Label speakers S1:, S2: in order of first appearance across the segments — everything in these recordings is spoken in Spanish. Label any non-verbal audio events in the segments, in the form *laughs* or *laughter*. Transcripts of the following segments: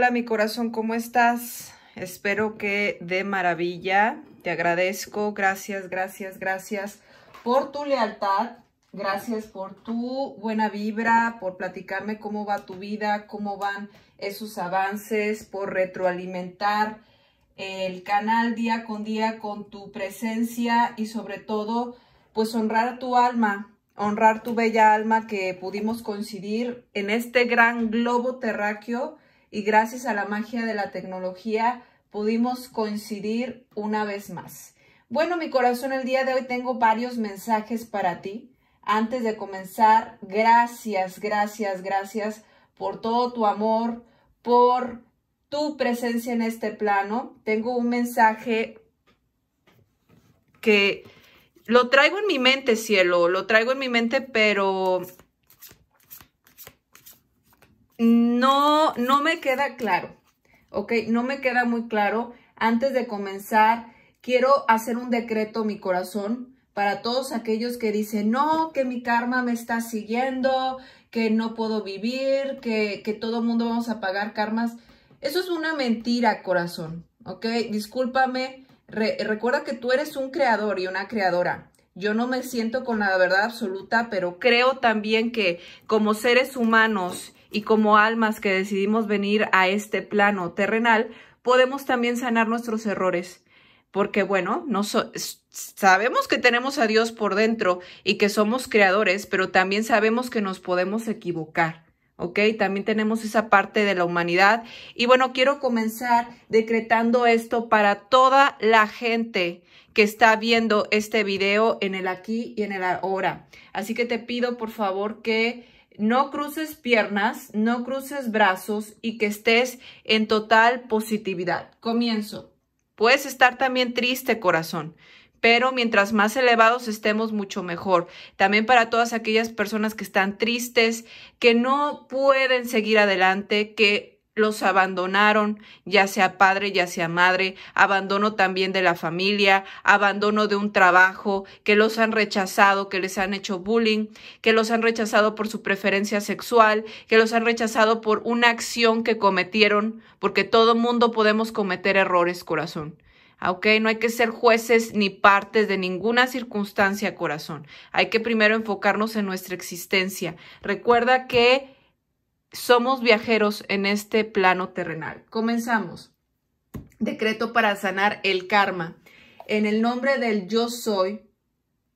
S1: Hola mi corazón, ¿cómo estás? Espero que de maravilla. Te agradezco. Gracias, gracias, gracias por tu lealtad. Gracias por tu buena vibra, por platicarme cómo va tu vida, cómo van esos avances, por retroalimentar el canal día con día con tu presencia y sobre todo, pues honrar tu alma, honrar tu bella alma que pudimos coincidir en este gran globo terráqueo y gracias a la magia de la tecnología pudimos coincidir una vez más. Bueno, mi corazón, el día de hoy tengo varios mensajes para ti. Antes de comenzar, gracias, gracias, gracias por todo tu amor, por tu presencia en este plano. Tengo un mensaje que lo traigo en mi mente, cielo, lo traigo en mi mente, pero no, no me queda claro, ¿ok? No me queda muy claro. Antes de comenzar, quiero hacer un decreto, mi corazón, para todos aquellos que dicen, no, que mi karma me está siguiendo, que no puedo vivir, que, que todo mundo vamos a pagar karmas. Eso es una mentira, corazón, ¿ok? Discúlpame. recuerda que tú eres un creador y una creadora. Yo no me siento con la verdad absoluta, pero creo también que como seres humanos y como almas que decidimos venir a este plano terrenal, podemos también sanar nuestros errores. Porque bueno, no sabemos que tenemos a Dios por dentro y que somos creadores, pero también sabemos que nos podemos equivocar. ¿ok? También tenemos esa parte de la humanidad. Y bueno, quiero comenzar decretando esto para toda la gente que está viendo este video en el aquí y en el ahora. Así que te pido, por favor, que no cruces piernas, no cruces brazos y que estés en total positividad. Comienzo. Puedes estar también triste, corazón pero mientras más elevados estemos, mucho mejor. También para todas aquellas personas que están tristes, que no pueden seguir adelante, que los abandonaron, ya sea padre, ya sea madre, abandono también de la familia, abandono de un trabajo, que los han rechazado, que les han hecho bullying, que los han rechazado por su preferencia sexual, que los han rechazado por una acción que cometieron, porque todo mundo podemos cometer errores, corazón. Ah, ¿ok? No hay que ser jueces ni partes de ninguna circunstancia, corazón. Hay que primero enfocarnos en nuestra existencia. Recuerda que somos viajeros en este plano terrenal. Comenzamos. Decreto para sanar el karma. En el nombre del yo soy,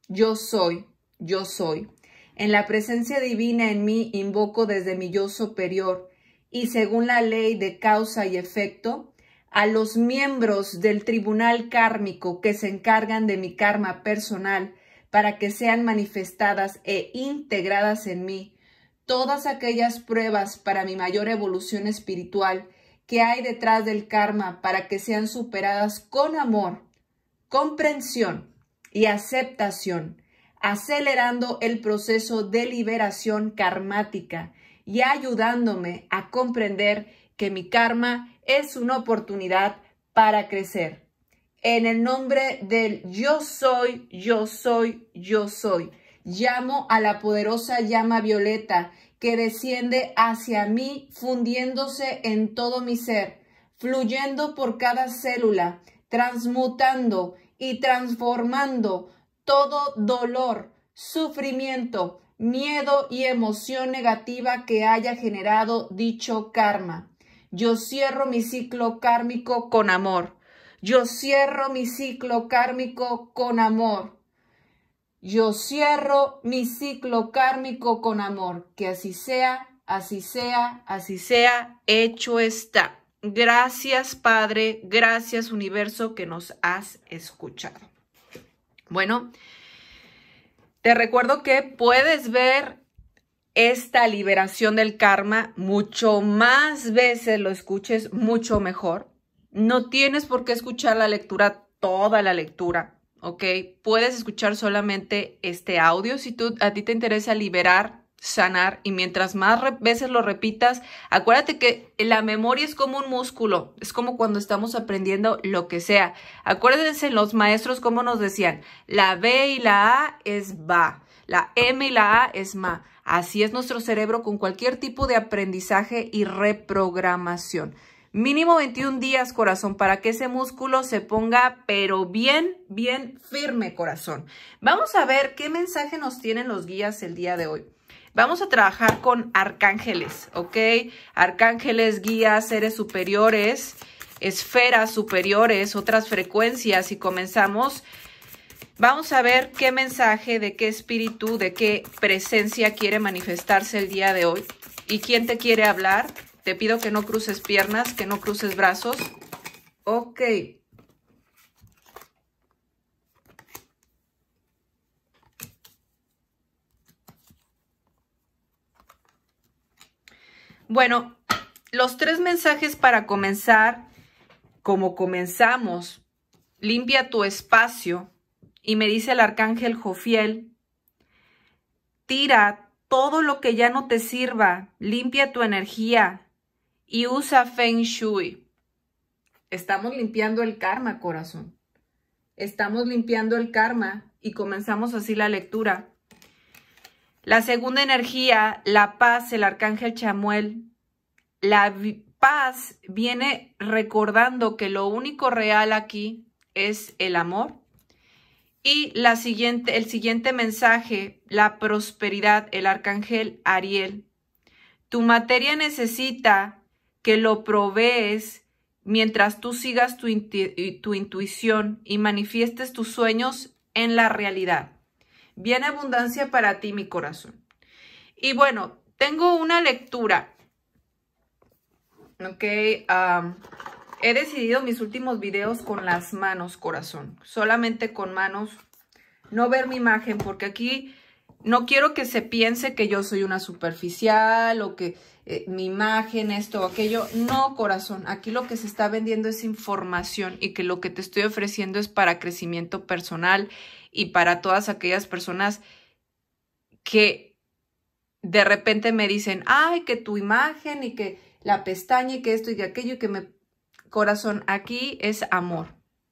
S1: yo soy, yo soy. En la presencia divina en mí invoco desde mi yo superior y según la ley de causa y efecto, a los miembros del tribunal kármico que se encargan de mi karma personal para que sean manifestadas e integradas en mí todas aquellas pruebas para mi mayor evolución espiritual que hay detrás del karma para que sean superadas con amor, comprensión y aceptación, acelerando el proceso de liberación karmática y ayudándome a comprender que mi karma es una oportunidad para crecer. En el nombre del yo soy, yo soy, yo soy Llamo a la poderosa llama violeta que desciende hacia mí, fundiéndose en todo mi ser, fluyendo por cada célula, transmutando y transformando todo dolor, sufrimiento, miedo y emoción negativa que haya generado dicho karma. Yo cierro mi ciclo kármico con amor. Yo cierro mi ciclo kármico con amor. Yo cierro mi ciclo kármico con amor. Que así sea, así sea, así sea, hecho está. Gracias Padre, gracias Universo que nos has escuchado. Bueno, te recuerdo que puedes ver esta liberación del karma mucho más veces, lo escuches mucho mejor. No tienes por qué escuchar la lectura, toda la lectura. ¿ok? Puedes escuchar solamente este audio si tú, a ti te interesa liberar, sanar y mientras más veces lo repitas, acuérdate que la memoria es como un músculo, es como cuando estamos aprendiendo lo que sea. Acuérdense los maestros cómo nos decían, la B y la A es va, la M y la A es ma. Así es nuestro cerebro con cualquier tipo de aprendizaje y reprogramación. Mínimo 21 días, corazón, para que ese músculo se ponga, pero bien, bien firme, corazón. Vamos a ver qué mensaje nos tienen los guías el día de hoy. Vamos a trabajar con arcángeles, ¿ok? Arcángeles, guías, seres superiores, esferas superiores, otras frecuencias y comenzamos. Vamos a ver qué mensaje, de qué espíritu, de qué presencia quiere manifestarse el día de hoy y quién te quiere hablar te pido que no cruces piernas, que no cruces brazos. Ok. Bueno, los tres mensajes para comenzar, como comenzamos, limpia tu espacio. Y me dice el arcángel Jofiel, tira todo lo que ya no te sirva, limpia tu energía, y usa Feng Shui. Estamos limpiando el karma, corazón. Estamos limpiando el karma y comenzamos así la lectura. La segunda energía, la paz, el arcángel Chamuel. La paz viene recordando que lo único real aquí es el amor. Y la siguiente, el siguiente mensaje, la prosperidad, el arcángel Ariel. Tu materia necesita que lo provees mientras tú sigas tu, tu intuición y manifiestes tus sueños en la realidad. Viene abundancia para ti, mi corazón. Y bueno, tengo una lectura. Ok, he decidido mis últimos videos con las manos, corazón. Solamente con manos. No ver mi imagen, porque aquí no quiero que se piense que yo soy una superficial o que eh, mi imagen, esto o aquello. No, corazón, aquí lo que se está vendiendo es información y que lo que te estoy ofreciendo es para crecimiento personal y para todas aquellas personas que de repente me dicen, ay, que tu imagen y que la pestaña y que esto y aquello y que me... Corazón, aquí es amor,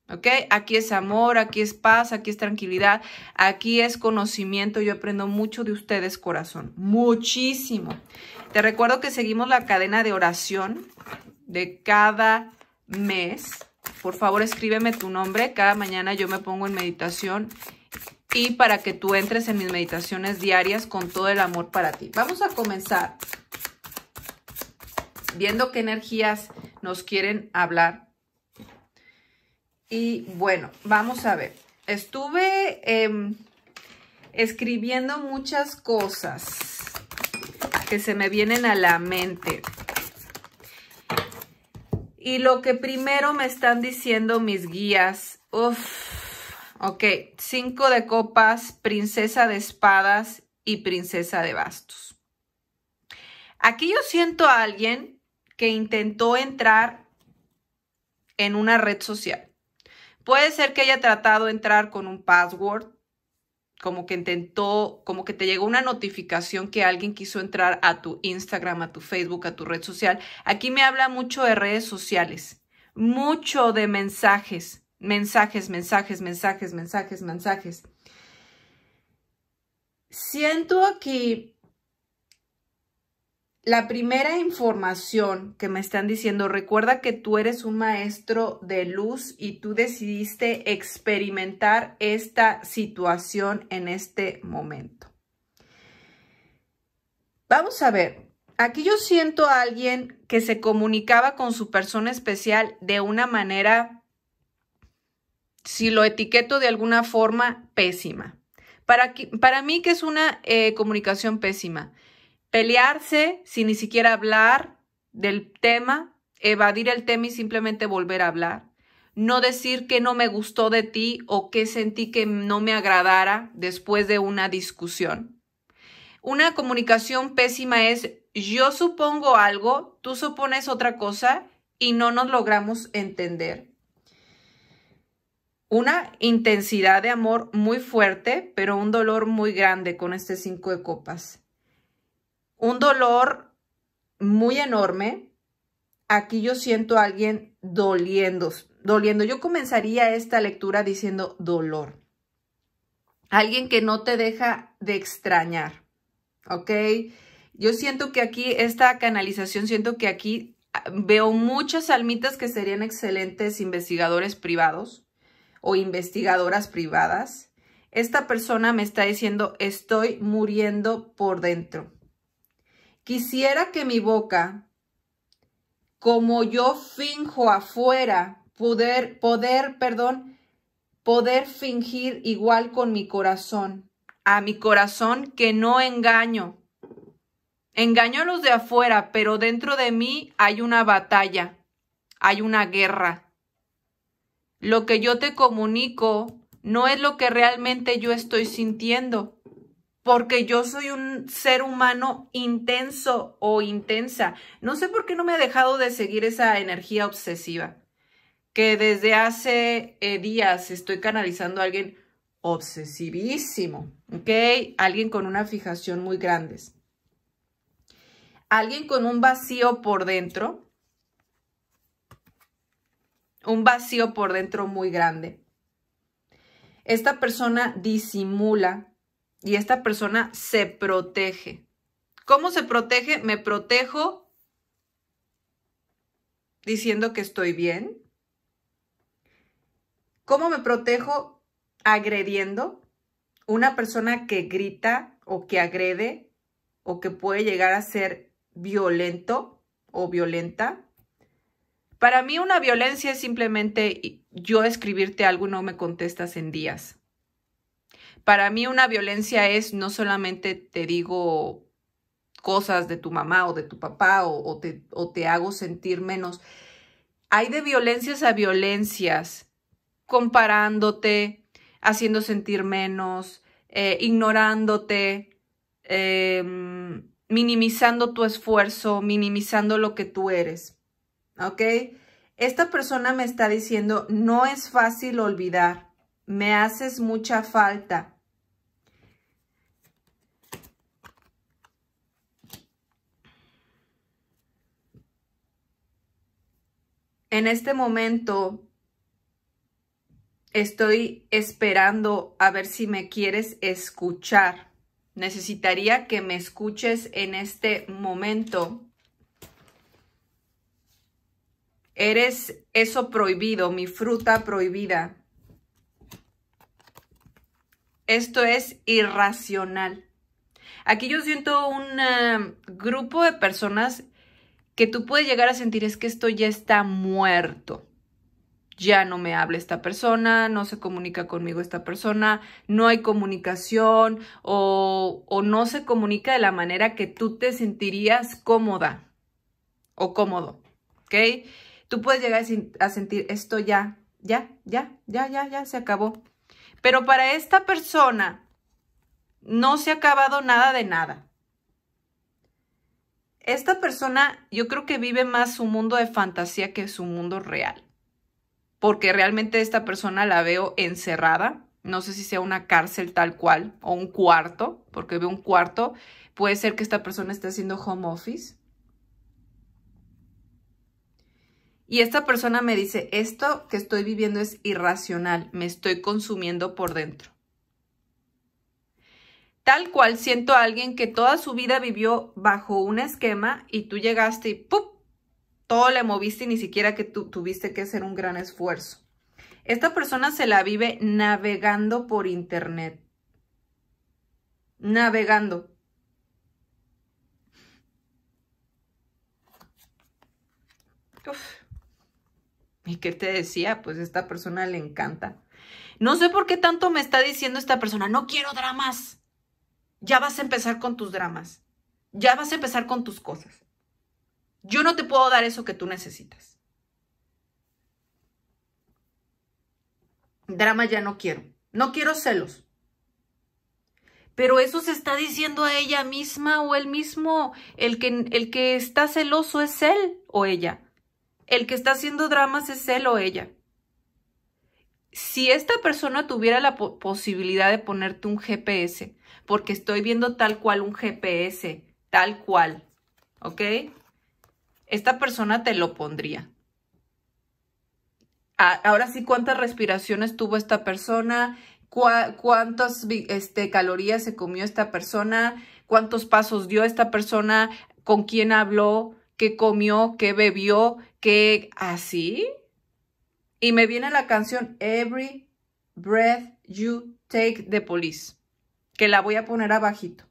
S1: ¿ok? Aquí es amor, aquí es paz, aquí es tranquilidad, aquí es conocimiento. Yo aprendo mucho de ustedes, corazón, muchísimo. Te recuerdo que seguimos la cadena de oración de cada mes. Por favor, escríbeme tu nombre. Cada mañana yo me pongo en meditación y para que tú entres en mis meditaciones diarias con todo el amor para ti. Vamos a comenzar viendo qué energías nos quieren hablar. Y bueno, vamos a ver. Estuve em, escribiendo muchas cosas que se me vienen a la mente. Y lo que primero me están diciendo mis guías. Ok, cinco de copas, princesa de espadas y princesa de bastos. Aquí yo siento a alguien que intentó entrar en una red social. Puede ser que haya tratado de entrar con un password, como que intentó, como que te llegó una notificación que alguien quiso entrar a tu Instagram, a tu Facebook, a tu red social. Aquí me habla mucho de redes sociales, mucho de mensajes, mensajes, mensajes, mensajes, mensajes, mensajes. Siento aquí la primera información que me están diciendo, recuerda que tú eres un maestro de luz y tú decidiste experimentar esta situación en este momento. Vamos a ver, aquí yo siento a alguien que se comunicaba con su persona especial de una manera, si lo etiqueto de alguna forma, pésima. Para, mí que es una eh, comunicación pésima pelearse sin ni siquiera hablar del tema, evadir el tema y simplemente volver a hablar. No decir que no me gustó de ti o que sentí que no me agradara después de una discusión. Una comunicación pésima es yo supongo algo, tú supones otra cosa y no nos logramos entender. Una intensidad de amor muy fuerte, pero un dolor muy grande con este cinco de copas un dolor muy enorme. Aquí yo siento a alguien doliendo, doliendo. Yo comenzaría esta lectura diciendo dolor. Alguien que no te deja de extrañar, ¿ok? Yo siento que aquí, esta canalización, siento que aquí ah, veo muchas almitas que serían excelentes investigadores privados o investigadoras privadas. Esta persona me está diciendo, estoy muriendo por dentro. Quisiera que mi boca, como yo finjo afuera, poder, poder, perdón, poder fingir igual con mi corazón, a mi corazón que no engaño. Engaño a los de afuera, pero dentro de mí hay una batalla, hay una guerra. Lo que yo te comunico no es lo que realmente yo estoy sintiendo porque yo soy un ser humano intenso o intensa. No sé por qué no me ha dejado de seguir esa energía obsesiva, que desde hace eh, días estoy canalizando a alguien obsesivísimo, ¿ok? Alguien con una fijación muy grande. Alguien con un vacío por dentro, un vacío por dentro muy grande. Esta persona disimula y esta persona se protege. ¿Cómo se protege? Me protejo diciendo que estoy bien. ¿Cómo me protejo? Agrediendo. Una persona que grita o que agrede o que puede llegar a ser violento o violenta. Para mí una violencia es simplemente yo escribirte algo y no me contestas en días. Para mí una violencia es no solamente te digo cosas de tu mamá o de tu papá o, te, hago sentir menos. Hay de violencias a violencias, comparándote, haciendo sentir menos, eh, ignorándote, em, minimizando tu esfuerzo, minimizando lo que tú eres. ¿Ok? Esta persona me está diciendo, no es fácil olvidar, me haces mucha falta, en este momento estoy esperando a ver si me quieres escuchar. Necesitaría que me escuches en este momento. Eres eso prohibido, mi fruta prohibida. Esto es irracional. Aquí yo siento un eh, grupo de personas que tú puedes llegar a sentir es que esto ya está muerto. Ya no me habla esta persona, no se comunica conmigo esta persona, no hay comunicación o, o no se comunica de la manera que tú te sentirías cómoda o cómodo. ¿Ok? Tú puedes llegar a sentir esto ya, ya, ya, ya, ya, ya, se acabó. Pero para esta persona no se ha acabado nada de nada esta persona yo creo que vive más su mundo de fantasía que su mundo real. Porque realmente esta persona la veo encerrada. No sé si sea una cárcel tal cual o un cuarto, porque veo un cuarto. Puede ser que esta persona esté haciendo home office. Y esta persona me dice, esto que estoy viviendo es irracional, me estoy consumiendo por dentro. Tal cual siento a alguien que toda su vida vivió bajo un esquema y tú llegaste y ¡pum! Todo le moviste y ni siquiera que tú tuviste que hacer un gran esfuerzo. Esta persona se la vive navegando por internet. Navegando. ¿Y qué te decía? Pues esta persona le encanta. No sé por qué tanto me está diciendo esta persona, no quiero dramas ya vas a empezar con tus dramas, ya vas a empezar con tus cosas. Yo no te puedo dar eso que tú necesitas. Drama ya no quiero. No quiero celos. Pero eso se está diciendo a ella misma o el mismo. El que, el que está celoso es él o ella. El que está haciendo dramas es él o ella si esta persona tuviera la posibilidad de ponerte un GPS, porque estoy viendo tal cual un GPS, tal cual, ¿ok? Esta persona te lo pondría. ahora sí, ¿cuántas respiraciones tuvo esta persona? ¿Cuántas este, calorías se comió esta persona? ¿Cuántos pasos dio esta persona? ¿Con quién habló? ¿Qué comió? ¿Qué bebió? ¿Qué así? Y me viene la canción Every Breath You Take de Police, que la voy a poner abajito.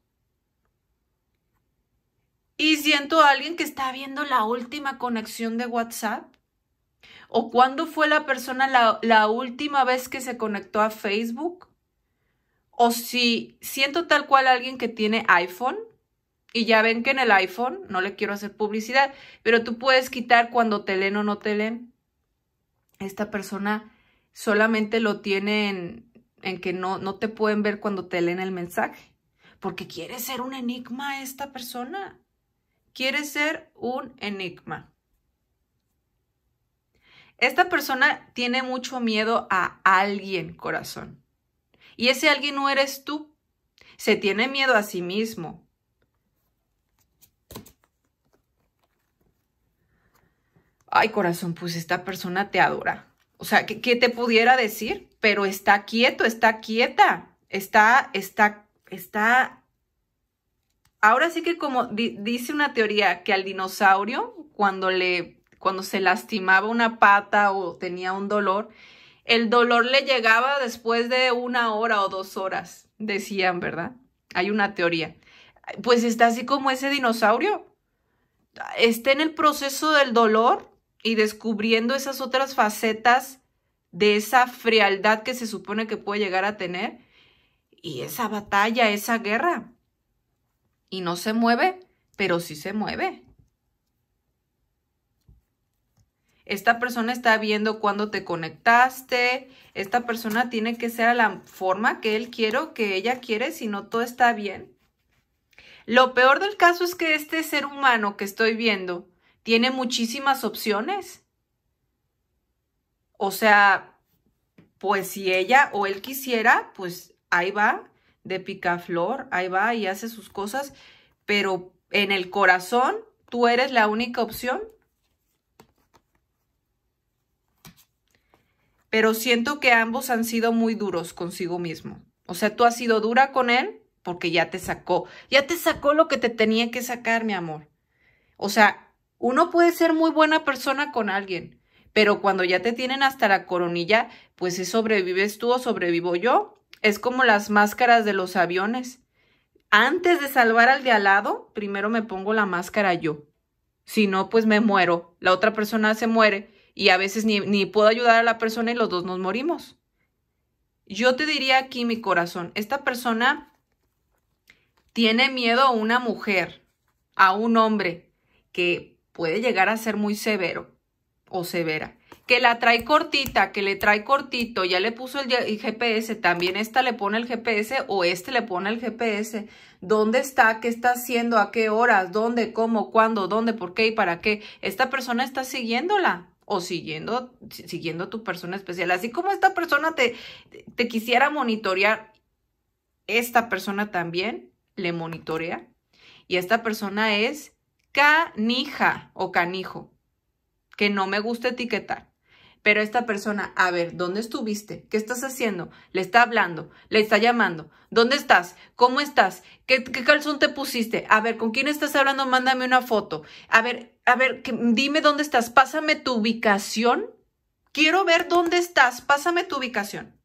S1: Y siento a alguien que está viendo la última conexión de WhatsApp. ¿O cuándo fue la persona la, la última vez que se conectó a Facebook? O si siento tal cual a alguien que tiene iPhone y ya ven que en el iPhone, no le quiero hacer publicidad, pero tú puedes quitar cuando te leen o no te leen esta persona solamente lo tiene en, que no, no te pueden ver cuando te leen el mensaje. Porque quiere ser un enigma esta persona. Quiere ser un enigma. Esta persona tiene mucho miedo a alguien, corazón. Y ese alguien no eres tú. Se tiene miedo a sí mismo. ay corazón, pues esta persona te adora. O sea, ¿qué, te pudiera decir? Pero está quieto, está quieta, está, está, está... Ahora sí que como dice una teoría que al dinosaurio, cuando, le, cuando se lastimaba una pata o tenía un dolor, el dolor le llegaba después de una hora o dos horas, decían, ¿verdad? Hay una teoría. Pues está así como ese dinosaurio. Está en el proceso del dolor y descubriendo esas otras facetas de esa frialdad que se supone que puede llegar a tener y esa batalla, esa guerra. Y no se mueve, pero sí se mueve. Esta persona está viendo cuándo te conectaste. Esta persona tiene que ser a la forma que él quiere o que ella quiere, si no todo está bien. Lo peor del caso es que este ser humano que estoy viendo tiene muchísimas opciones. O sea, pues si ella o él quisiera, pues ahí va de picaflor, ahí va y hace sus cosas, pero en el corazón tú eres la única opción. Pero siento que ambos han sido muy duros consigo mismo. O sea, tú has sido dura con él porque ya te sacó. Ya te sacó lo que te tenía que sacar, mi amor. O sea, uno puede ser muy buena persona con alguien, pero cuando ya te tienen hasta la coronilla, pues es sobrevives tú o sobrevivo yo, es como las máscaras de los aviones. Antes de salvar al de al lado, primero me pongo la máscara yo. Si no, pues me muero. La otra persona se muere y a veces ni, ni puedo ayudar a la persona y los dos nos morimos. Yo te diría aquí mi corazón, esta persona tiene miedo a una mujer, a un hombre, que puede llegar a ser muy severo o severa. Que la trae cortita, que le trae cortito, ya le puso el GPS, también esta le pone el GPS o este le pone el GPS. ¿Dónde está? ¿Qué está haciendo? ¿A qué horas? ¿Dónde? ¿Cómo? ¿Cuándo? ¿Dónde? ¿Por qué? ¿Y para qué? Esta persona está siguiéndola o siguiendo, siguiendo a tu persona especial. Así como esta persona te, te quisiera monitorear, esta persona también le monitorea. Y esta persona es canija o canijo, que no me gusta etiquetar. Pero esta persona, a ver, ¿dónde estuviste? ¿Qué estás haciendo? Le está hablando, le está llamando. ¿Dónde estás? ¿Cómo estás? ¿Qué, calzón te pusiste? A ver, ¿con quién estás hablando? Mándame una foto. A ver, a ver, dime dónde estás. Pásame tu ubicación. Quiero ver dónde estás. Pásame tu ubicación.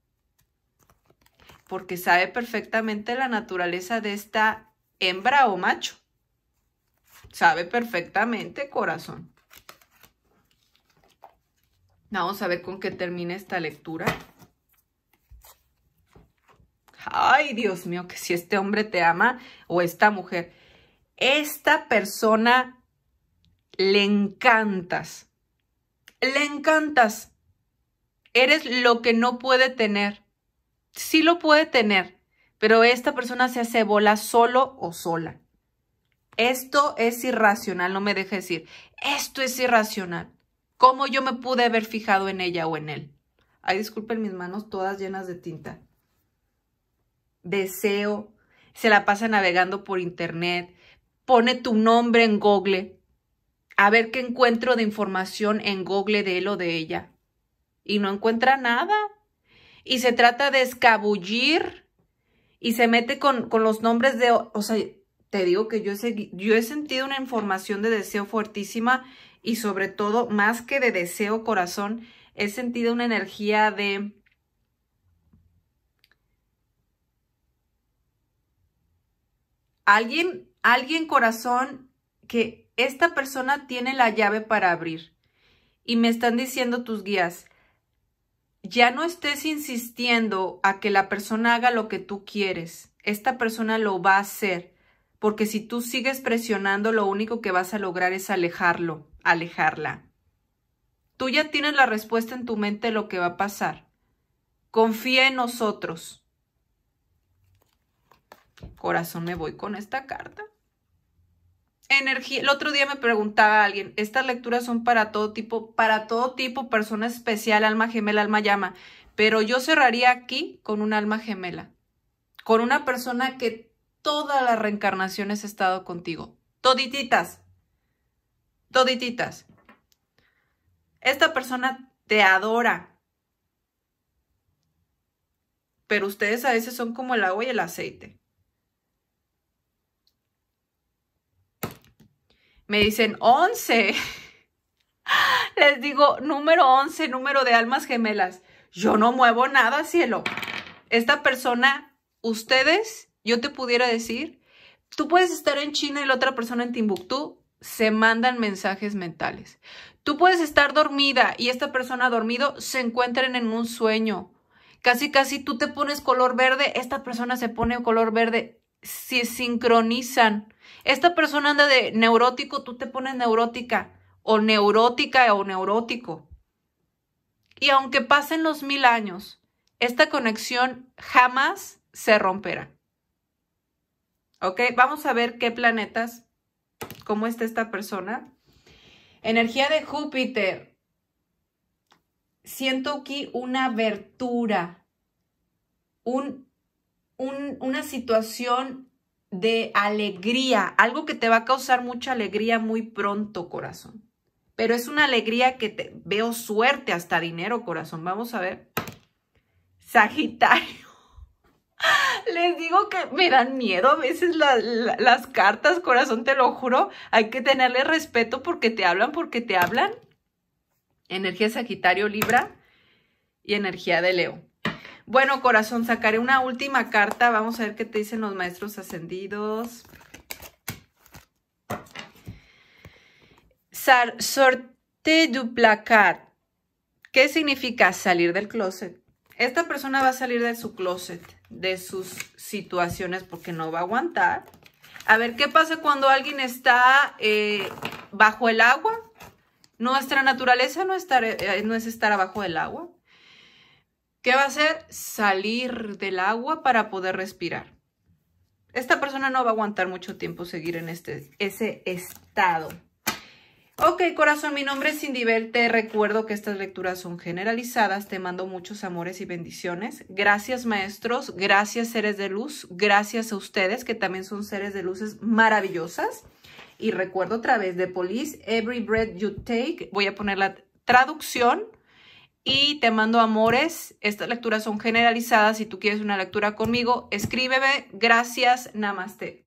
S1: Porque sabe perfectamente la naturaleza de esta hembra o macho. Sabe perfectamente, corazón. Vamos a ver con qué termina esta lectura. Ay, Dios mío, que si este hombre te ama o esta mujer, esta persona le encantas. Le encantas. Eres lo que no puede tener. Sí lo puede tener, pero esta persona se hace bola solo o sola esto es irracional, no me deje decir, esto es irracional. ¿Cómo yo me pude haber fijado en ella o en él? Ay, disculpen mis manos todas llenas de tinta. Deseo, se la pasa navegando por internet, pone tu nombre en Google, a ver qué encuentro de información en Google de él o de ella. Y no encuentra nada. Y se trata de escabullir y se mete con, los nombres de, o sea, te digo que yo he, yo he sentido una información de deseo fuertísima y sobre todo, más que de deseo corazón, he sentido una energía de... Alguien, alguien corazón que esta persona tiene la llave para abrir. Y me están diciendo tus guías, ya no estés insistiendo a que la persona haga lo que tú quieres. Esta persona lo va a hacer porque si tú sigues presionando, lo único que vas a lograr es alejarlo, alejarla. Tú ya tienes la respuesta en tu mente de lo que va a pasar. Confía en nosotros. Corazón, me voy con esta carta. Energía. El otro día me preguntaba alguien, estas lecturas son para todo tipo, para todo tipo, persona especial, alma gemela, alma llama. Pero yo cerraría aquí con un alma gemela, con una persona que Todas las reencarnaciones he estado contigo. Todititas. Todititas. Esta persona te adora. Pero ustedes a veces son como el agua y el aceite. Me dicen 11. *laughs* Les digo número 11, número de almas gemelas. Yo no muevo nada, cielo. Esta persona, ustedes yo te pudiera decir, tú puedes estar en China y la otra persona en Timbuktu, se mandan mensajes mentales. Tú puedes estar dormida y esta persona dormido se encuentran en un sueño. Casi, casi tú te pones color verde, esta persona se pone color verde, se sincronizan. Esta persona anda de neurótico, tú te pones neurótica o neurótica o neurótico. Y aunque pasen los mil años, esta conexión jamás se romperá. ¿Ok? Vamos a ver qué planetas, cómo está esta persona. Energía de Júpiter. Siento aquí una abertura, una situación de alegría, algo que te va a causar mucha alegría muy pronto, corazón. Pero es una alegría que te veo suerte hasta dinero, corazón. Vamos a ver. Sagitario. Les digo que me dan miedo a veces las cartas, corazón, te lo juro. Hay que tenerle respeto porque te hablan, porque te hablan. Energía Sagitario Libra y energía de Leo. Bueno, corazón, sacaré una última carta. Vamos a ver qué te dicen los maestros ascendidos. sorte du placard. ¿Qué significa salir del closet? Esta persona va a salir de su closet, de sus situaciones, porque no va a aguantar. A ver, ¿qué pasa cuando alguien está eh, bajo el agua? Nuestra naturaleza no, eh, no es estar abajo del agua. ¿Qué va a hacer? Salir del agua para poder respirar. Esta persona no va a aguantar mucho tiempo seguir en este, ese estado. Ok, corazón, mi nombre es Cindibel. Te recuerdo que estas lecturas son generalizadas. Te mando muchos amores y bendiciones. Gracias, maestros. Gracias, seres de luz. Gracias a ustedes, que también son seres de luces maravillosas. Y recuerdo otra vez, de Police, Every Breath You Take. Voy a poner la traducción. Y te mando amores. Estas lecturas son generalizadas. Si tú quieres una lectura conmigo, escríbeme. Gracias. Namaste.